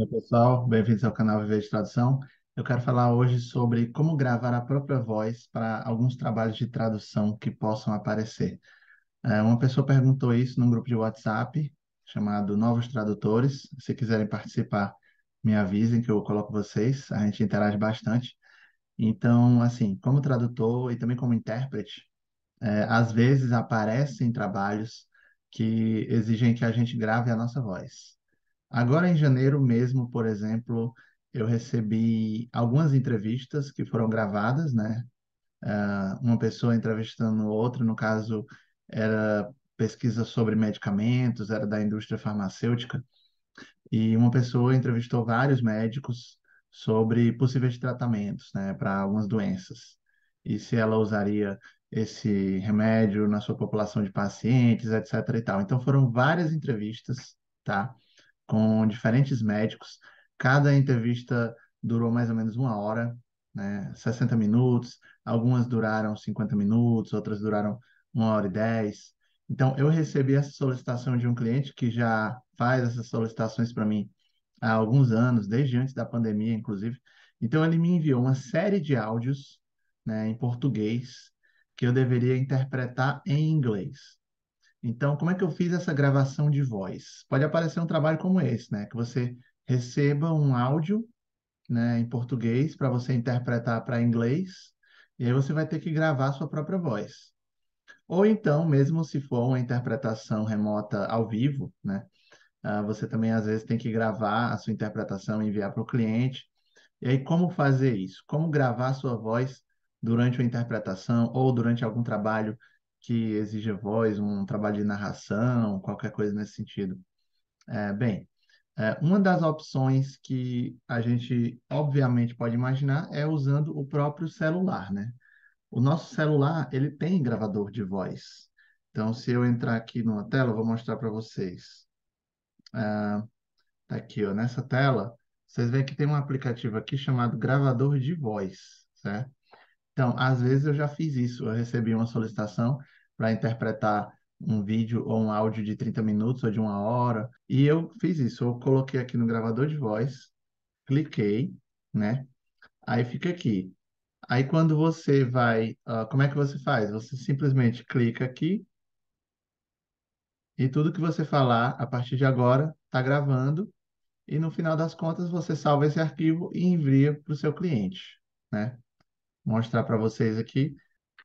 Oi, pessoal, bem-vindos ao canal Viver de Tradução. Eu quero falar hoje sobre como gravar a própria voz para alguns trabalhos de tradução que possam aparecer. É, uma pessoa perguntou isso num grupo de WhatsApp chamado Novos Tradutores. Se quiserem participar, me avisem que eu coloco vocês, a gente interage bastante. Então, assim, como tradutor e também como intérprete, é, às vezes aparecem trabalhos que exigem que a gente grave a nossa voz. Agora em janeiro mesmo, por exemplo, eu recebi algumas entrevistas que foram gravadas, né? Uh, uma pessoa entrevistando outra, no caso era pesquisa sobre medicamentos, era da indústria farmacêutica, e uma pessoa entrevistou vários médicos sobre possíveis tratamentos, né, para algumas doenças. E se ela usaria esse remédio na sua população de pacientes, etc e tal. Então foram várias entrevistas, tá? com diferentes médicos. Cada entrevista durou mais ou menos uma hora, né, 60 minutos. Algumas duraram 50 minutos, outras duraram uma hora e dez. Então, eu recebi essa solicitação de um cliente que já faz essas solicitações para mim há alguns anos, desde antes da pandemia, inclusive. Então, ele me enviou uma série de áudios né, em português que eu deveria interpretar em inglês. Então, como é que eu fiz essa gravação de voz? Pode aparecer um trabalho como esse, né? Que você receba um áudio né, em português para você interpretar para inglês, e aí você vai ter que gravar sua própria voz. Ou então, mesmo se for uma interpretação remota ao vivo, né? Uh, você também às vezes tem que gravar a sua interpretação e enviar para o cliente. E aí, como fazer isso? Como gravar sua voz durante uma interpretação ou durante algum trabalho que exija voz, um trabalho de narração, qualquer coisa nesse sentido. É, bem, é, uma das opções que a gente obviamente pode imaginar é usando o próprio celular, né? O nosso celular, ele tem gravador de voz. Então, se eu entrar aqui numa tela, eu vou mostrar para vocês. É, tá aqui, ó, nessa tela, vocês veem que tem um aplicativo aqui chamado gravador de voz, certo? Então, às vezes eu já fiz isso, eu recebi uma solicitação para interpretar um vídeo ou um áudio de 30 minutos ou de uma hora, e eu fiz isso, eu coloquei aqui no gravador de voz, cliquei, né? Aí fica aqui. Aí quando você vai, uh, como é que você faz? Você simplesmente clica aqui e tudo que você falar a partir de agora está gravando e no final das contas você salva esse arquivo e envia para o seu cliente, né? mostrar para vocês aqui.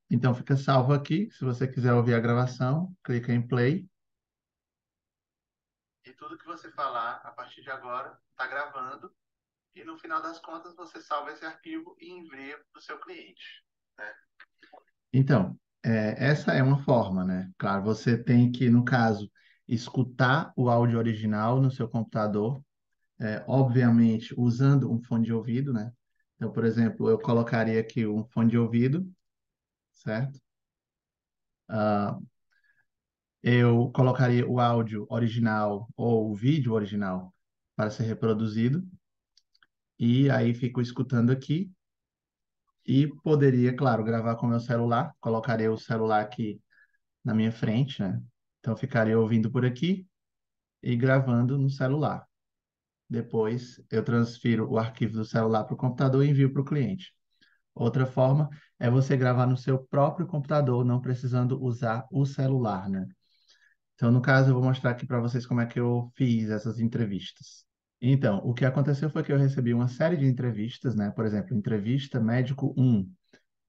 Então fica salvo aqui. Se você quiser ouvir a gravação, clica em play. E tudo que você falar a partir de agora está gravando. E no final das contas você salva esse arquivo e envia para o seu cliente. Né? Então, é, essa é uma forma, né? Claro, você tem que, no caso, escutar o áudio original no seu computador, é, obviamente usando um fone de ouvido, né? Então, por exemplo, eu colocaria aqui um fone de ouvido, certo? Uh, eu colocaria o áudio original ou o vídeo original para ser reproduzido. E aí fico escutando aqui. E poderia, claro, gravar com o meu celular. Colocaria o celular aqui na minha frente, né? Então ficaria ouvindo por aqui e gravando no celular. Depois, eu transfiro o arquivo do celular para o computador e envio para o cliente. Outra forma é você gravar no seu próprio computador, não precisando usar o celular, né? Então, no caso, eu vou mostrar aqui para vocês como é que eu fiz essas entrevistas. Então, o que aconteceu foi que eu recebi uma série de entrevistas, né? Por exemplo, entrevista médico 1.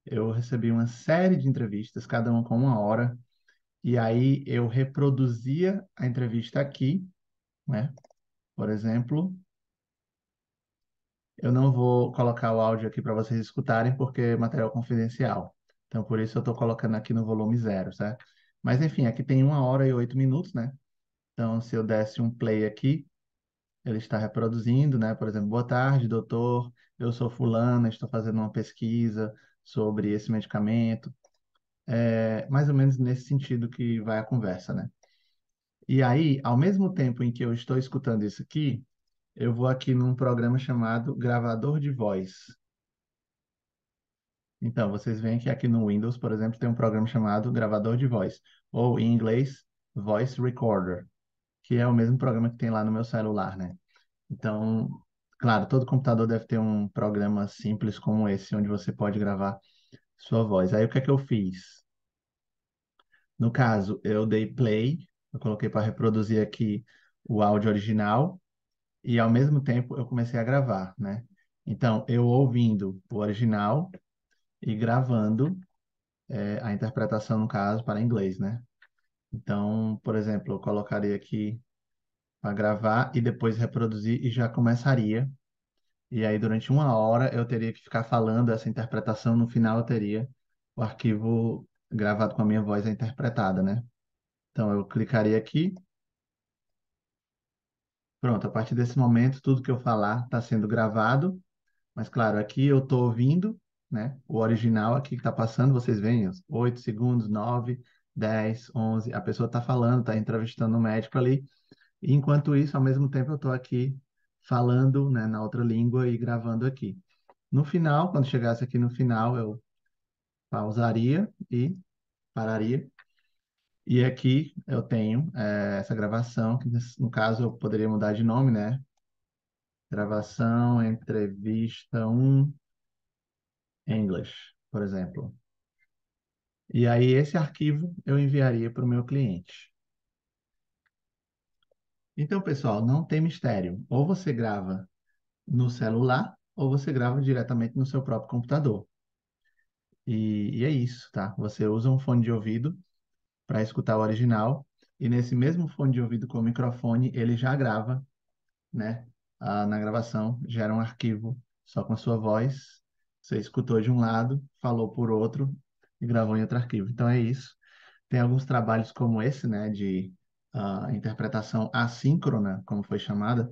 Eu recebi uma série de entrevistas, cada uma com uma hora. E aí eu reproduzia a entrevista aqui, né? por exemplo. Eu não vou colocar o áudio aqui para vocês escutarem, porque é material confidencial. Então, por isso eu estou colocando aqui no volume zero, certo? Mas, enfim, aqui tem uma hora e oito minutos, né? Então, se eu desse um play aqui, ele está reproduzindo, né? Por exemplo, boa tarde, doutor, eu sou fulana, estou fazendo uma pesquisa sobre esse medicamento. É mais ou menos nesse sentido que vai a conversa, né? E aí, ao mesmo tempo em que eu estou escutando isso aqui, eu vou aqui num programa chamado Gravador de Voz. Então, vocês veem que aqui no Windows, por exemplo, tem um programa chamado Gravador de Voz, ou em inglês, Voice Recorder, que é o mesmo programa que tem lá no meu celular, né? Então, claro, todo computador deve ter um programa simples como esse, onde você pode gravar sua voz. Aí, o que é que eu fiz? No caso, eu dei play eu coloquei para reproduzir aqui o áudio original e ao mesmo tempo eu comecei a gravar, né? Então, eu ouvindo o original e gravando é, a interpretação, no caso, para inglês, né? Então, por exemplo, eu colocaria aqui para gravar e depois reproduzir e já começaria. E aí, durante uma hora, eu teria que ficar falando essa interpretação. No final, eu teria o arquivo gravado com a minha voz interpretada, né? Então, eu clicaria aqui. Pronto, a partir desse momento, tudo que eu falar está sendo gravado. Mas, claro, aqui eu estou ouvindo né, o original aqui que está passando. Vocês veem, 8 segundos, 9, 10, 11. A pessoa está falando, está entrevistando o um médico ali. E, enquanto isso, ao mesmo tempo, eu estou aqui falando né, na outra língua e gravando aqui. No final, quando chegasse aqui no final, eu pausaria e pararia e aqui eu tenho é, essa gravação, que no caso eu poderia mudar de nome, né? Gravação, entrevista 1, English, por exemplo. E aí esse arquivo eu enviaria para o meu cliente. Então, pessoal, não tem mistério. Ou você grava no celular, ou você grava diretamente no seu próprio computador. E, e é isso, tá? Você usa um fone de ouvido para escutar o original. E nesse mesmo fone de ouvido com o microfone, ele já grava, né? Ah, na gravação, gera um arquivo só com a sua voz. Você escutou de um lado, falou por outro e gravou em outro arquivo. Então é isso. Tem alguns trabalhos como esse, né? De ah, interpretação assíncrona, como foi chamada.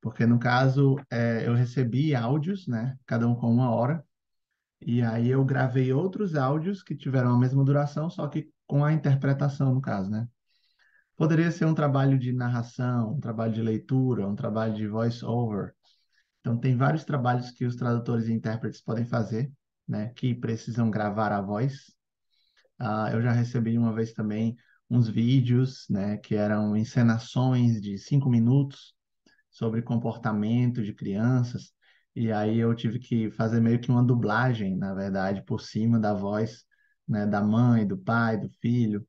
Porque no caso, é, eu recebi áudios, né? Cada um com uma hora e aí eu gravei outros áudios que tiveram a mesma duração, só que com a interpretação, no caso, né? Poderia ser um trabalho de narração, um trabalho de leitura, um trabalho de voice-over. Então, tem vários trabalhos que os tradutores e intérpretes podem fazer, né? Que precisam gravar a voz. Ah, eu já recebi uma vez também uns vídeos, né? Que eram encenações de cinco minutos sobre comportamento de crianças. E aí eu tive que fazer meio que uma dublagem, na verdade, por cima da voz, né, da mãe, do pai, do filho.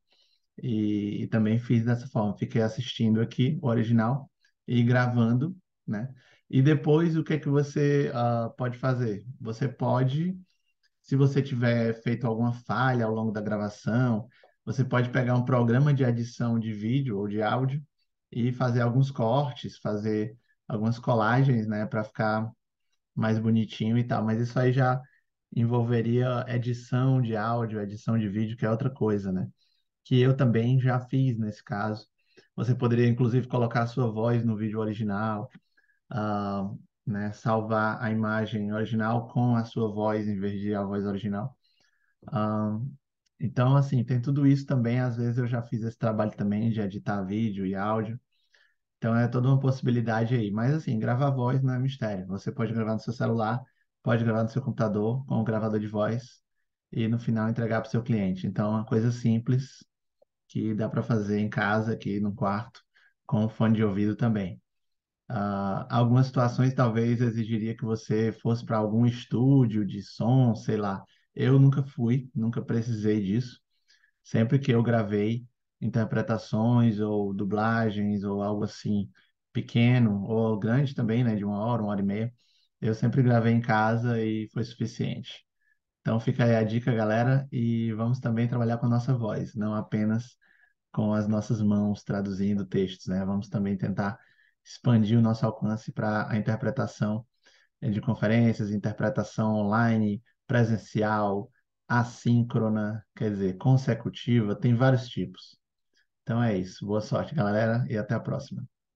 E, e também fiz dessa forma, fiquei assistindo aqui o original e gravando, né? E depois o que é que você uh, pode fazer? Você pode, se você tiver feito alguma falha ao longo da gravação, você pode pegar um programa de edição de vídeo ou de áudio e fazer alguns cortes, fazer algumas colagens, né, para ficar mais bonitinho e tal. Mas isso aí já envolveria edição de áudio, edição de vídeo, que é outra coisa, né? Que eu também já fiz nesse caso. Você poderia, inclusive, colocar a sua voz no vídeo original, uh, né? salvar a imagem original com a sua voz em vez de a voz original. Uh, então, assim, tem tudo isso também. Às vezes eu já fiz esse trabalho também de editar vídeo e áudio. Então é toda uma possibilidade aí. Mas assim, gravar voz não é mistério. Você pode gravar no seu celular, pode gravar no seu computador com o um gravador de voz e no final entregar para o seu cliente. Então é uma coisa simples que dá para fazer em casa, aqui no quarto, com fone de ouvido também. Uh, algumas situações talvez exigiria que você fosse para algum estúdio de som, sei lá. Eu nunca fui, nunca precisei disso. Sempre que eu gravei, interpretações ou dublagens ou algo assim pequeno ou grande também, né, de uma hora, uma hora e meia. Eu sempre gravei em casa e foi suficiente. Então fica aí a dica, galera, e vamos também trabalhar com a nossa voz, não apenas com as nossas mãos traduzindo textos, né? Vamos também tentar expandir o nosso alcance para a interpretação de conferências, interpretação online, presencial, assíncrona, quer dizer, consecutiva, tem vários tipos. Então é isso. Boa sorte, galera, e até a próxima.